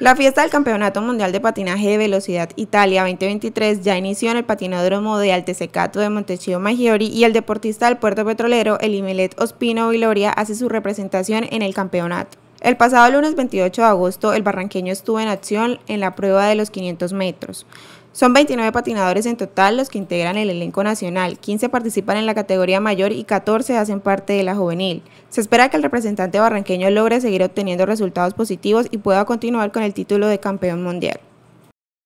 La fiesta del Campeonato Mundial de Patinaje de Velocidad Italia 2023 ya inició en el patinódromo de Altesecato de Montecillo Maggiore y el deportista del puerto petrolero Elimelet Ospino Viloria hace su representación en el campeonato. El pasado lunes 28 de agosto, el barranqueño estuvo en acción en la prueba de los 500 metros. Son 29 patinadores en total los que integran el elenco nacional, 15 participan en la categoría mayor y 14 hacen parte de la juvenil. Se espera que el representante barranqueño logre seguir obteniendo resultados positivos y pueda continuar con el título de campeón mundial.